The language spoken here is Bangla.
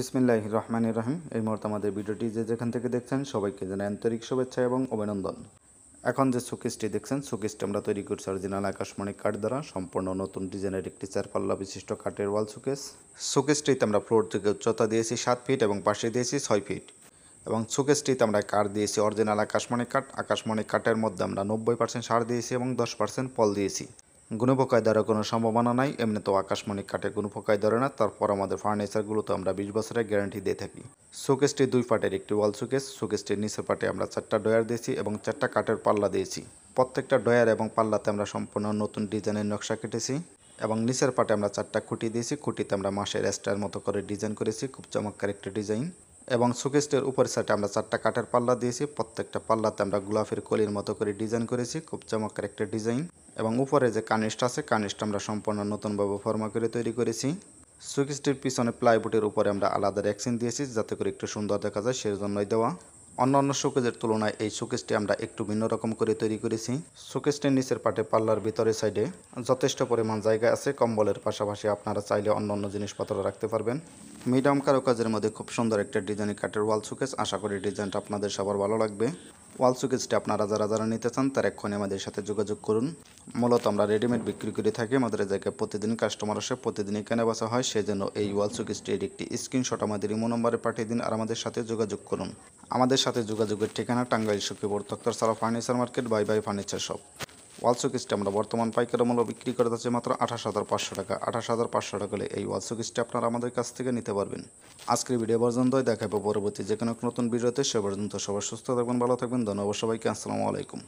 বিসমিল্লাহ রহমান রহিম এই মুহূর্তে আমাদের ভিডিওটি যে যেখান থেকে দেখছেন সবাইকে জানাই আন্তরিক শুভেচ্ছা এবং অভিনন্দন এখন যে শোকেসটি দেখছেন শোকেসটি আমরা তৈরি করছি অরিজিনাল আকাশমণি কাঠ দ্বারা সম্পূর্ণ নতুন ডিজাইনের একটি চারপাল্লা বিশিষ্ট কাঠের ওয়াল শোকেস শোকেসটিতে আমরা ফ্লোর থেকে উচ্চতা দিয়েছি সাত ফিট এবং পাশে দিয়েছি ছয় ফিট এবং শোকেসটিতে আমরা কাঠ দিয়েছি অরিজিনাল আকাশমণি কাঠ আকাশমণি কাঠের মধ্যে আমরা নব্বই পার্সেন্ট সার দিয়েছি এবং দশ পার্সেন্ট পল দিয়েছি গুণপকায় পোকায় কোনো সম্ভাবনা নাই এমনি তো আকাশমণি কাঠে কোনো ধরে না তারপর আমাদের ফার্নিচারগুলোতে আমরা বিশ বছরের গ্যারান্টি দিয়ে থাকি শোকেসটি দুই পাটের একটি ওয়াল শোকেস শোকেসটির নিচের পাটে আমরা চারটা ডয়ার দিয়েছি এবং চারটা কাঠের পাল্লা দিয়েছি প্রত্যেকটা ডয়ার এবং পাল্লাতে আমরা সম্পূর্ণ নতুন ডিজাইনের নকশা কেটেছি এবং নিচের পাটে আমরা চারটা খুঁটি দিয়েছি খুঁটিতে আমরা মাসের স্টার মতো করে ডিজাইন করেছি খুব চমৎকার একটা ডিজাইন এবং শোকেসটির উপরের সাইডে আমরা চারটা কাঠের পাল্লা দিয়েছি প্রত্যেকটা পাল্লাতে আমরা গোলাপের কলির মতো করে ডিজাইন করেছি খুব চমৎকার একটা ডিজাইন এবং উপরে যে কানিস্ট আছে কানিস্ট আমরা সম্পূর্ণ নতুনভাবে ফর্মা করে তৈরি করেছি সুইচটির পিছনে প্লাইবোর্ডের উপরে আমরা আলাদা র্যাক্সিন দিয়েছি যাতে করে একটু সুন্দর দেখা যায় সেই জন্যই দেওয়া অন্যান্য শোকেজের তুলনায় এই শোকেজটি আমরা একটু ভিন্ন রকম করে তৈরি করেছি শোকেজটির নিচের পাটে পাল্লার ভিতরে সাইডে যথেষ্ট পরিমাণ জায়গা আছে কম্বলের পাশাপাশি আপনারা চাইলে অন্যান্য জিনিসপত্র রাখতে পারবেন মিডিয়াম কাজের মধ্যে খুব সুন্দর একটা ডিজাইনের কাঠের ওয়াল শোকেজ আশা করি ডিজাইনটা আপনাদের সবার ভালো লাগবে ওয়াল শোকেসটি আপনারা যারা যারা নিতে চান তারা এক্ষণে আমাদের সাথে যোগাযোগ করুন মূলত আমরা রেডিমেড বিক্রি করে থাকি আমাদের জায়গায় প্রতিদিন কাস্টমার আসে প্রতিদিনই কেনাবেচা বাসা হয় সেই জন্য এই ওয়াল শোকেসটির একটি স্ক্রিনশট আমাদের ইমো নম্বরে পাঠিয়ে দিন আর আমাদের সাথে যোগাযোগ করুন আমাদের সাথে যোগাযোগের ঠিকানা টাঙ্গাইল সখীপুর তক্তর সারা furniture market buy buy furniture shop ওয়ালসুক স্টে আমরা বর্তমান পাইকারি মূল্য বিক্রি করে যাচ্ছি মাত্র আঠাশ হাজার পাঁচশো টাকা আঠাশ হাজার পাঁচশো টাকা হলে এই ওয়ালসুক স্টে আপনারা আমাদের কাছ থেকে নিতে পারবেন আজকের ভিডিও পর্যন্ত দেখাবো পরবর্তী যে কোনো নতুন ভিডিওতে সে পর্যন্ত সবাই সুস্থ থাকবেন ভালো থাকবেন ধন্যবাদ সবাইকে আসসালামু আলাইকুম